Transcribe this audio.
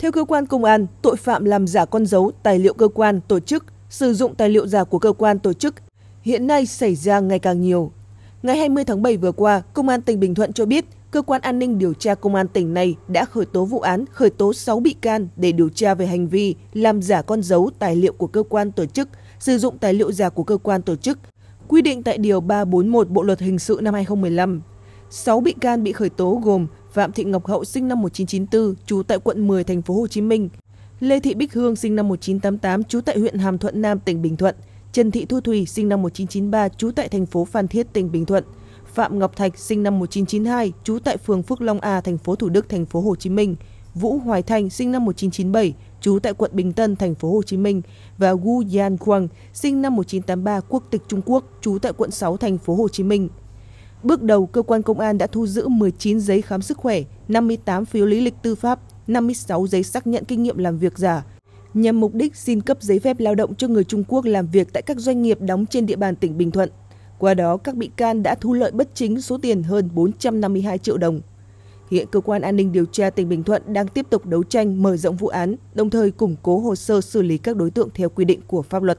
Theo cơ quan công an, tội phạm làm giả con dấu, tài liệu cơ quan, tổ chức, sử dụng tài liệu giả của cơ quan tổ chức hiện nay xảy ra ngày càng nhiều. Ngày 20 tháng 7 vừa qua, Công an tỉnh Bình Thuận cho biết cơ quan an ninh điều tra công an tỉnh này đã khởi tố vụ án, khởi tố 6 bị can để điều tra về hành vi làm giả con dấu tài liệu của cơ quan tổ chức, sử dụng tài liệu giả của cơ quan tổ chức, quy định tại Điều 341 Bộ Luật Hình sự năm 2015. 6 bị can bị khởi tố gồm Phạm Thị Ngọc Hậu sinh năm 1994, trú tại quận 10 thành phố Hồ Chí Minh, Lê Thị Bích Hương sinh năm 1988, trú tại huyện Hàm Thuận Nam, tỉnh Bình Thuận, Trần Thị Thu Thủy sinh năm 1993, trú tại thành phố Phan Thiết, tỉnh Bình Thuận, Phạm Ngọc Thạch sinh năm 1992, trú tại phường Phước Long A, thành phố Thủ Đức, thành phố Hồ Chí Minh, Vũ Hoài Thanh sinh năm 1997, trú tại quận Bình Tân, thành phố Hồ Chí Minh và Gu Yan Quang sinh năm 1983, quốc tịch Trung Quốc, trú tại quận 6, thành phố Hồ Chí Minh. Bước đầu, cơ quan công an đã thu giữ 19 giấy khám sức khỏe, 58 phiếu lý lịch tư pháp, 56 giấy xác nhận kinh nghiệm làm việc giả, nhằm mục đích xin cấp giấy phép lao động cho người Trung Quốc làm việc tại các doanh nghiệp đóng trên địa bàn tỉnh Bình Thuận. Qua đó, các bị can đã thu lợi bất chính số tiền hơn 452 triệu đồng. Hiện cơ quan an ninh điều tra tỉnh Bình Thuận đang tiếp tục đấu tranh mở rộng vụ án, đồng thời củng cố hồ sơ xử lý các đối tượng theo quy định của pháp luật.